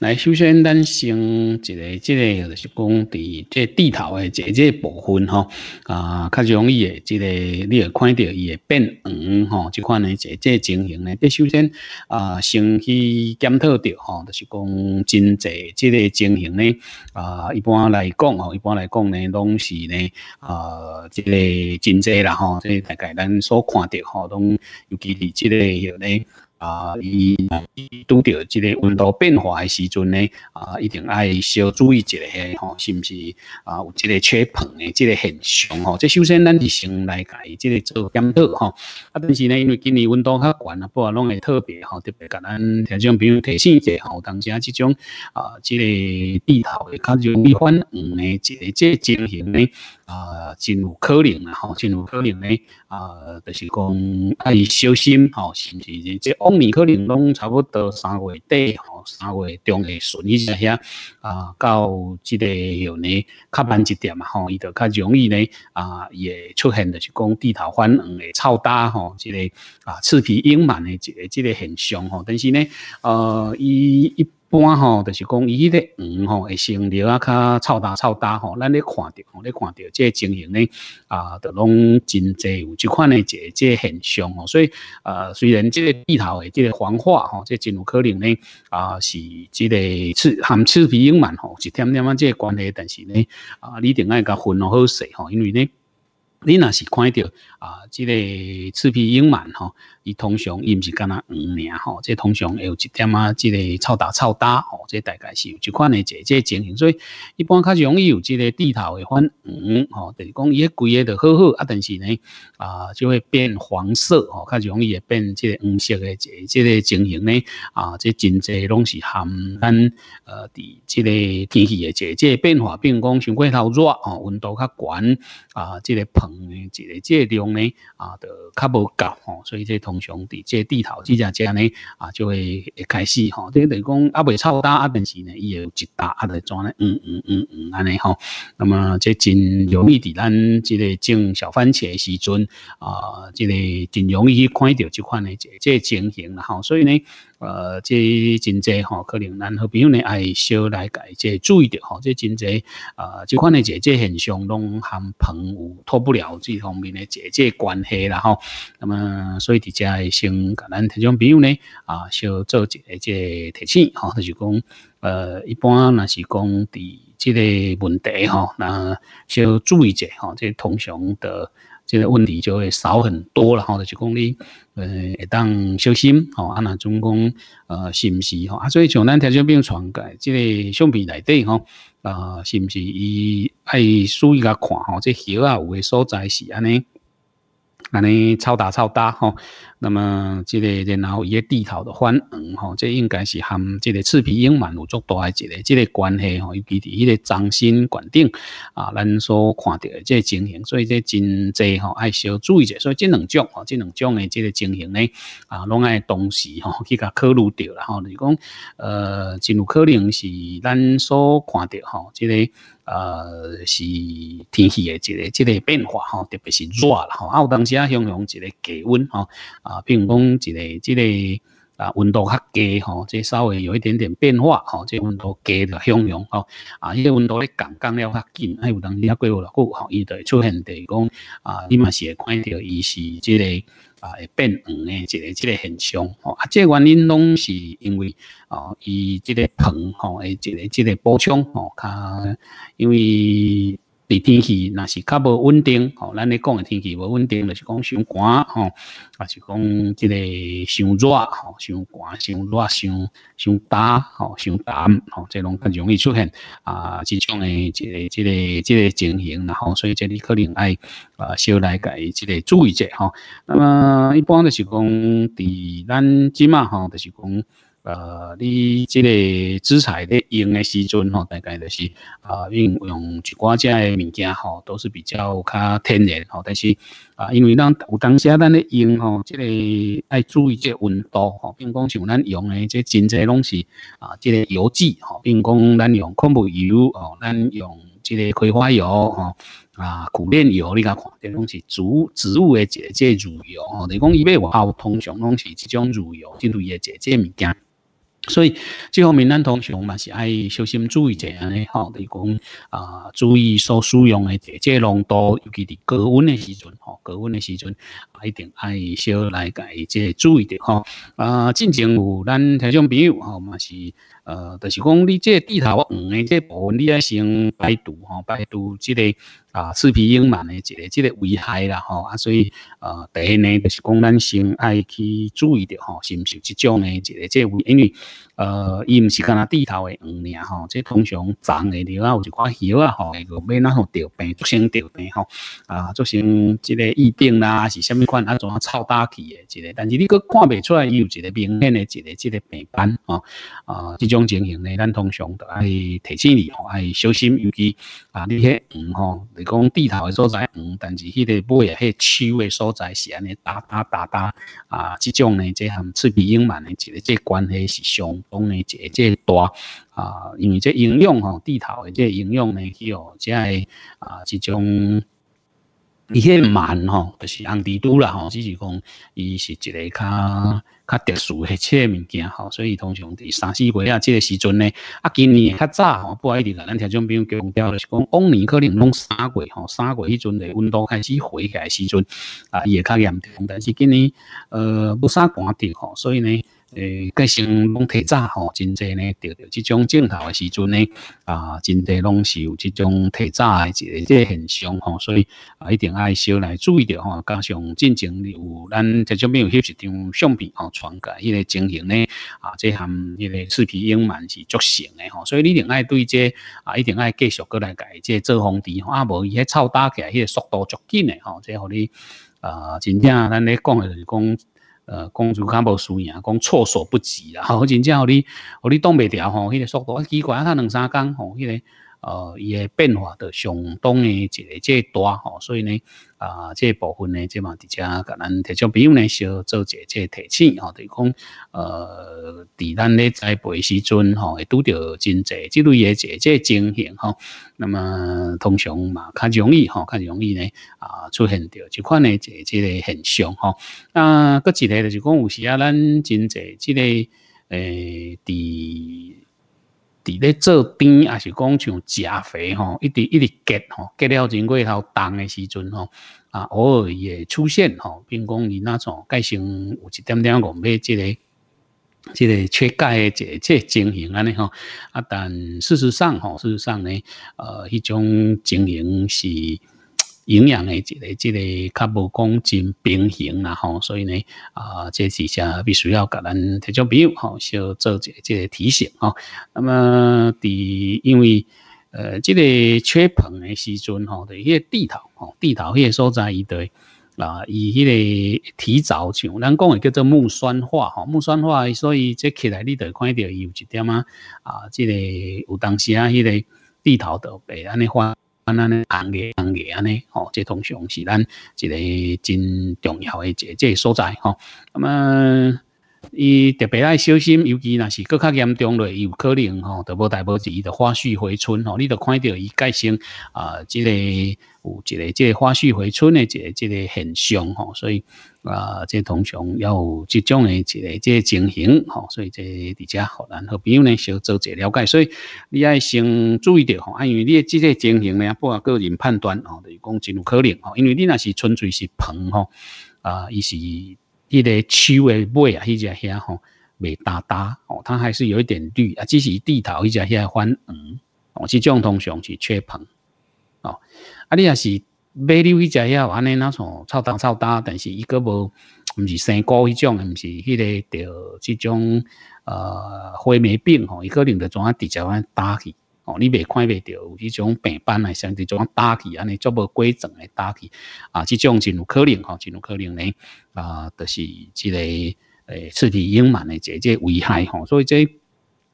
来，首先咱先一个，即个就是讲伫即地头诶，坐即部分吼，啊，较容易诶，即个你会看到伊会变黄吼，即款诶即即情形呢，即首先啊，先去检讨着吼，就是讲真济即个情形呢，啊，一般来讲吼，一般来讲呢，拢是呢，啊，即个真济啦吼，即大概咱所看到吼，拢尤其是即个样咧。啊，伊拄着即个温度变化的时阵呢，啊，一定爱小注意一下，吼，是不是？啊，有即个吹棚诶，即个现象吼。这首先，咱是先来伊即个做检讨吼。啊，但是呢，因为今年温度较悬啊，不然拢会特别吼，特别甲咱听众朋友提醒一下，吼，当啊，即种啊，即个地头会较容易翻黄的，即个即情形呢。啊，真有可能啊，吼，真有可能咧，啊，就是讲要小心，吼，是不是？即往年可能拢差不多三月底，吼。三月中下旬，伊就遐啊，到即个向呢，较慢一点嘛吼，伊就较容易呢啊，也出现就讲地头翻黄诶，臭大吼，即个啊，刺皮阴螨诶，即个即个现象吼。但是呢，呃，伊一般吼，就是讲伊个黄吼会成了啊，较臭大臭大吼，咱咧看到，吼，咧看到即个情形咧啊，都拢真侪有即款诶，即即现象吼。所以呃，虽然即个地头诶即个黄化吼，即真有可能咧啊。是，即个刺含刺皮影蛮吼，是点点仔即个关系，但是呢，啊，你一定要甲分好势吼，因为呢。你若是看到啊，即个赤皮鹰螨吼，伊通常伊毋是干那黄名吼，即通常会有一点啊，即个臭打臭打吼，即大概是有即款的即即情形，所以一般较容易有即个地头个反黄吼，就是讲伊个规个着好好啊，但是呢啊就会变黄色哦，较容易会变即个黄色的即即个情形呢啊，即真济拢是含咱呃，即个天气的即即变化，比如讲像过头热吼，温度较悬啊，即个棚。一个这量呢啊，就较无够吼，所以这通常在这地头之下，这样呢啊，就会开始吼。即等于讲啊未臭大啊，但是呢伊有一大阿在转呢，嗯嗯嗯嗯，安尼吼。那么这真容易在咱这个种小番茄时阵啊，这个真容易去看到这款的这情形啦吼。所以呢。呃，这真济吼，可能咱好朋友呢，爱少来改，这注意着吼，即真济啊，就款的姐姐现象，拢含朋友脱不了这方面的姐姐关系啦吼。那么所以大家先甲咱这种朋友呢，啊，少做一姐姐提醒吼，就是讲呃，一般那是讲伫即个问题吼，那少注意者吼，即通常的。这个问题就会少很多了吼，就讲你，呃，会当小心吼，啊那总讲，呃，是毋是吼？啊，所以像咱糖尿病、过来这个相片内底吼，啊，是毋是伊爱注意下看吼，这小啊有的所在是安尼？那尼超大超大哈，那么这个然后伊些地头的翻红哈，这应该是含这个赤皮鹰蛮有足大一个，这个关系吼，尤其迄个掌心管顶啊，咱所看到的这情形，所以这真济吼爱小注意者，所以这两种哈，这两种的这个情形呢，啊，拢爱同时吼去甲考虑到啦就是讲呃，真有可能是咱所看到哈，这个。呃，是天气诶，一个、一个变化吼，特别是热了吼，啊有当时啊，形容一个低温吼，啊，比如讲一个、一个啊，温度较低吼，即稍微有一点点变化吼，即温度低的形容吼，啊，迄个温度咧降降了较紧，啊有当时啊过有偌久吼，伊就出现伫讲啊，你嘛是会看到伊是即个。啊，变黄诶，一个即个很凶哦！啊，即个原因拢是因为哦，伊即个棚吼，诶，一个即个补充吼，它因为。天气那是较无稳定，吼，咱咧讲诶天气无稳定，就是讲伤寒，吼，或是讲即个伤热，吼，伤寒、伤热、伤伤打，吼，伤冷，吼，即拢较容易出现啊，即种诶，即个即个即个情形，然后所以即你可能爱啊少来改即个注意者，哈。那么一般就是讲，伫咱即马，吼，就是讲。呃，你即个资材咧用诶时阵吼，大概就是啊，用用一寡只个物件吼，都是比较较天然吼。但是啊，因为咱有当时咱咧用吼，即个爱注意即个温度吼，并讲像咱用诶即真侪拢是啊，即个油脂吼，并讲咱用矿物油吼，咱用即个葵花油吼啊，苦练油你甲看，即拢是植植物诶即即乳油吼。你讲伊咩话，通常拢是即种乳油，印类伊个即姐物件。所以这方面，咱通常嘛是爱小心注意一下的，吼，讲啊，注意所使用的这浓度，尤其伫高温的时阵，吼，高温的时阵一定爱少来介注意点，吼。啊，之前有咱听众朋友，吼，嘛是呃，就是讲你这地头黄的这部分，你爱先排毒，吼，排毒这个。啊，刺皮鹰嘛呢，这个、这个危害啦，吼啊，所以呃，第一呢，就是讲，咱先爱去注意着吼，是毋是这种呢，这个、这个危因为。呃，伊毋是干那地头诶黄尔吼，即通常长的了啊，有一寡叶啊吼，个咩那方皮肤病，足成皮病吼，啊，足成即个疫病啦，是虾米款啊，怎要超大器的即个，但是你搁看未出来，伊有一个明显诶一个即个病斑吼，啊，即种情形呢，咱通常着爱提醒你吼，爱小心，尤其啊，你迄黄吼，嚟讲地头诶所在黄，但是迄个尾诶迄手诶所在是安尼哒哒哒哒啊，即种呢，即含刺鼻癣嘛诶一个即关系是相。讲呢，即即大啊，因为即应用吼，地头的即应用呢，去有即个啊即种，伊些慢吼，就是红地图啦吼，只是讲伊是一个较较特殊的切物件吼，所以通常伫三四月啊，即个时阵呢，啊，今年较早吼，不好意思啦，咱听种比如讲讲就是讲往年可能拢三月吼，三月迄阵的温度开始回起来时阵啊，伊会较严重，但是今年呃，不啥寒天吼，所以呢。诶，个性拢提早吼，真正咧，到到这种镜头的时阵呢，啊，真正拢是有这种提早的，即个现象吼，所以啊，一定爱少来注意着吼。加上进前有咱即种没有翕一张相片吼，传来迄个情形呢，啊，即含迄个视频隐瞒是足成的吼，所以你一定爱对接啊，一定爱继续过来改这做防底吼，啊，无伊个臭打起来，迄个速度足紧的吼，即互你啊，真正咱咧讲的就是讲。呃，工资卡无输赢，讲措手不及啦。吼，真正互你，互你挡袂牢吼，迄个速度，啊，奇怪啊，较两三工吼，迄个呃，伊诶变化着相当诶，一个即大吼，所以呢。啊，这部分呢，这嘛伫遮甲咱听众朋友呢，稍做者这提醒吼，就讲呃，伫咱咧栽培时阵吼，会拄着真侪即类嘢，一即情形吼。那么通常嘛，较容易吼，较容易呢啊，出现着即款呢即即个现象吼。那搁一个就讲，有时啊，咱真侪即个诶，伫。伫咧做饼，也是讲像食肥吼，一直一直减吼，减了真过头冻的时阵吼，啊，偶尔也出现吼，比如讲你那种钙性有一点点个，即个即个缺钙诶，即即情形安尼吼，啊，但事实上吼，事实上呢，呃，迄种情形是。营养的一个即个较无讲真平衡啦吼，所以呢啊，这是些必须要甲咱特种朋友吼，小做一个即个提醒啊。那么，伫因为呃，即个缺硼的时阵吼，的迄个地头吼，地头迄个所在伊对啊，伊迄个提早像咱讲的叫做木酸化吼，木酸化，所以即起来你得看到伊有一点啊，啊，即个有当时啊，迄个地头都白安尼花。安那呢行业行业安尼吼，这通常是咱一个真重要的一个所在吼。那么，伊特别爱小心，尤其若是搁较严重嘞，有可能吼，得无大无子的花絮回春吼，你得看到伊改成啊，这个有一个即个花絮回春的一个这个现象吼，所以。啊，即通常有即种诶一个即情形吼，所以即伫遮，互咱好朋友呢，少做者了解。所以你爱先注意到吼，啊，因为你即个情形呢，不管个人判断吼，就是讲真有可能吼，因为你那是纯粹是硼吼啊，伊是迄个手诶尾啊，迄只遐吼未搭搭吼，它还是有一点绿啊，只是地头伊只遐泛黄哦，即种通常是缺硼哦，啊你若是。买你一食药安尼那种臭大臭大，但是伊个无，毋是生菇迄种，毋是迄个着即种呃灰霉病吼，伊可能着怎啊直接安打去，哦你袂看袂着，有即种病斑来，相伫怎啊打去安尼足无规整诶打去，啊即种真有可能吼，进有可能呢，啊，就是即个诶刺激隐瞒的直个危害吼，所以即。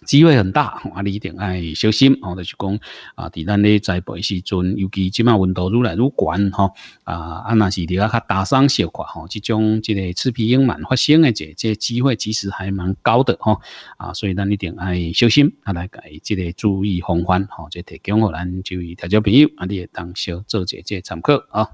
机会很大，啊，你一定爱小心哦。就是讲啊，伫咱咧栽培时阵，尤其即卖温度愈来愈高吼，啊，啊若是了，较大山小块，吼，即种即个刺皮鹰螨发生的这，这机会其实还蛮高的吼。啊，所以咱一定爱小心，啊，来改即个注意防范吼，即提供互咱就位调条朋友，啊，你当小做者下这参考啊。